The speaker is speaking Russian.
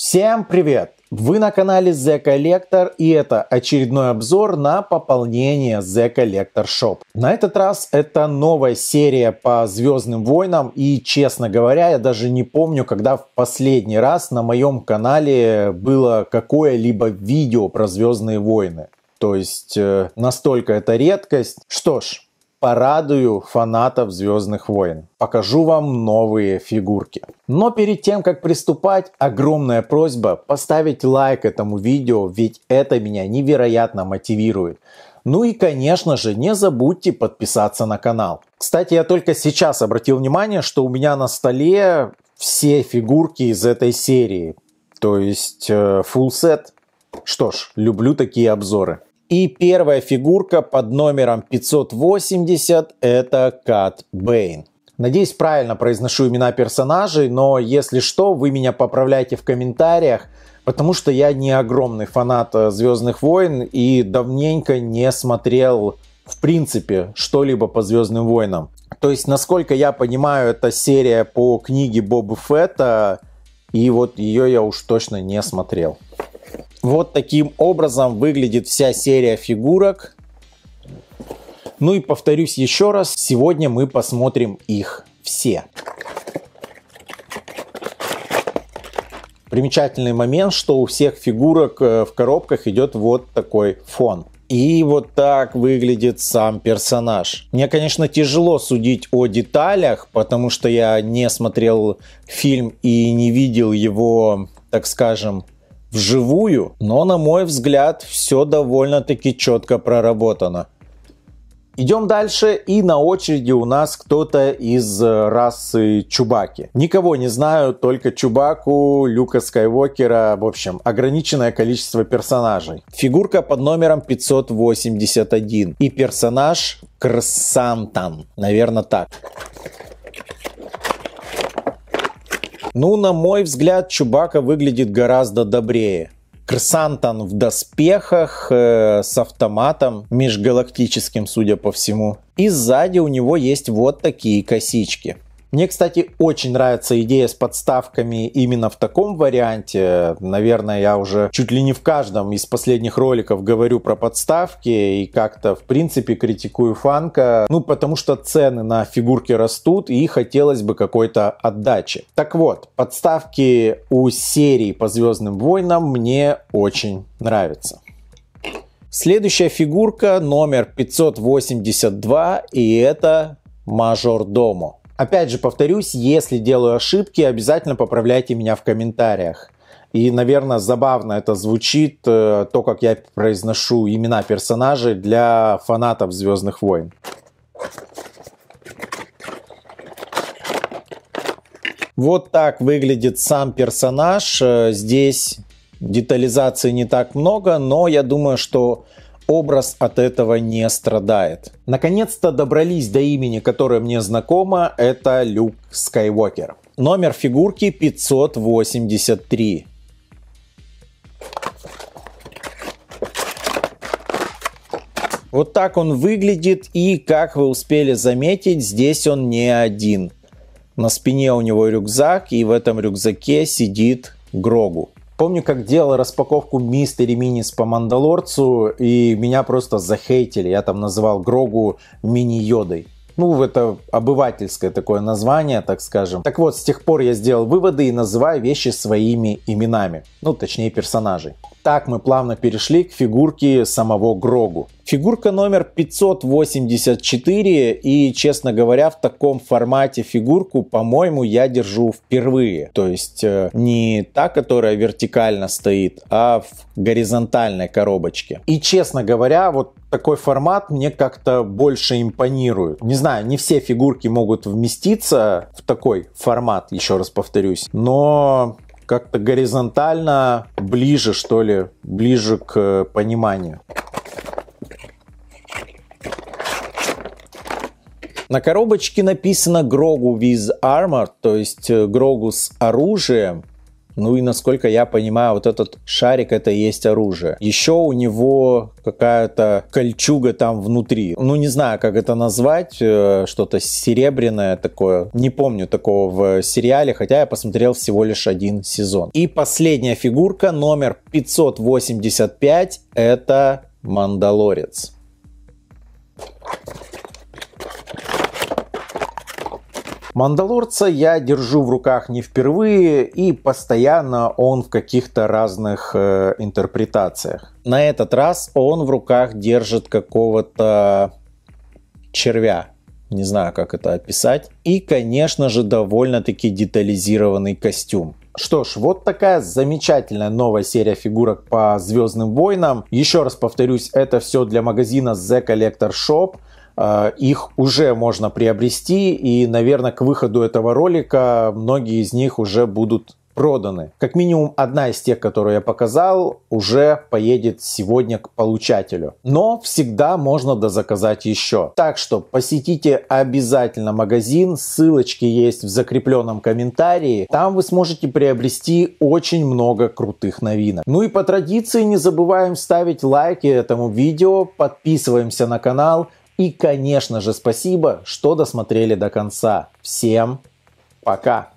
Всем привет! Вы на канале The Collector и это очередной обзор на пополнение The Collector Shop. На этот раз это новая серия по Звездным войнам и, честно говоря, я даже не помню, когда в последний раз на моем канале было какое-либо видео про Звездные войны. То есть э, настолько это редкость. Что ж, порадую фанатов Звездных войн. Покажу вам новые фигурки. Но перед тем, как приступать, огромная просьба поставить лайк этому видео, ведь это меня невероятно мотивирует. Ну и, конечно же, не забудьте подписаться на канал. Кстати, я только сейчас обратил внимание, что у меня на столе все фигурки из этой серии. То есть, э, full set. Что ж, люблю такие обзоры. И первая фигурка под номером 580 это Кат Бэйн. Надеюсь, правильно произношу имена персонажей, но если что, вы меня поправляйте в комментариях, потому что я не огромный фанат э, Звездных войн и давненько не смотрел в принципе что-либо по Звездным войнам. То есть, насколько я понимаю, это серия по книге Боба Фетта, и вот ее я уж точно не смотрел. Вот таким образом выглядит вся серия фигурок. Ну и повторюсь еще раз, сегодня мы посмотрим их все. Примечательный момент, что у всех фигурок э, в коробках идет вот такой фон. И вот так выглядит сам персонаж. Мне, конечно, тяжело судить о деталях, потому что я не смотрел фильм и не видел его, так скажем, вживую, но, на мой взгляд, все довольно-таки четко проработано. Идем дальше, и на очереди у нас кто-то из э, расы Чубаки. Никого не знаю, только Чубаку, Люка Скайуокера, в общем, ограниченное количество персонажей. Фигурка под номером 581 и персонаж Крсантан, наверное так. Ну, на мой взгляд, Чубака выглядит гораздо добрее. Крсантон в доспехах, э, с автоматом межгалактическим, судя по всему. И сзади у него есть вот такие косички. Мне, кстати, очень нравится идея с подставками именно в таком варианте. Наверное, я уже чуть ли не в каждом из последних роликов говорю про подставки и как-то, в принципе, критикую фанка. Ну, потому что цены на фигурки растут и хотелось бы какой-то отдачи. Так вот, подставки у серии по Звездным войнам мне очень нравятся. Следующая фигурка номер 582, и это Мажордомо. Опять же, повторюсь, если делаю ошибки, обязательно поправляйте меня в комментариях. И, наверное, забавно это звучит, э, то, как я произношу имена персонажей для фанатов Звездных войн. Вот так выглядит сам персонаж. Э, здесь детализации не так много, но я думаю, что образ от этого не страдает. Наконец-то добрались до имени, которое мне знакомо, это Люк Скайуокер. Номер фигурки 583. Вот так он выглядит, и, как вы успели заметить, здесь он не один. На спине у него рюкзак, и в этом рюкзаке сидит Грогу. Помню, как делал распаковку Мистери Минис по Мандалорцу, и меня просто захейтили. Я там называл Грогу мини-йодой. Ну, это обывательское такое название, так скажем. Так вот, с тех пор я сделал выводы и называю вещи своими именами. Ну, точнее, персонажей так мы плавно перешли к фигурке самого Грогу. Фигурка номер 584, и, честно говоря, в таком формате фигурку, по-моему, я держу впервые. То есть э, не та, которая вертикально стоит, а в горизонтальной коробочке. И, честно говоря, вот такой формат мне как-то больше импонирует. Не знаю, не все фигурки могут вместиться в такой формат, еще раз повторюсь, но как-то горизонтально ближе, что ли, ближе к э, пониманию. На коробочке написано Grogu with Armor, то есть Grogu э, с оружием. Ну и насколько я понимаю, вот этот шарик это и есть оружие. Еще у него какая-то кольчуга там внутри. Ну не знаю, как это назвать, э, что-то серебряное такое. Не помню такого в сериале, хотя я посмотрел всего лишь один сезон. И последняя фигурка, номер 585, это Мандалорец. Мандалорца я держу в руках не впервые, и постоянно он в каких-то разных э, интерпретациях. На этот раз он в руках держит какого-то червя. Не знаю, как это описать. И, конечно же, довольно-таки детализированный костюм. Что ж, вот такая замечательная новая серия фигурок по Звездным войнам. Еще раз повторюсь, это все для магазина The Collector Shop. А, их уже можно приобрести, и, наверное, к выходу этого ролика многие из них уже будут проданы. Как минимум одна из тех, которую я показал, уже поедет сегодня к получателю. Но всегда можно дозаказать еще. Так что посетите обязательно магазин, ссылочки есть в закрепленном комментарии. Там вы сможете приобрести очень много крутых новинок. Ну и по традиции не забываем ставить лайки этому видео, подписываемся на канал, и, конечно же, спасибо, что досмотрели до конца. Всем пока!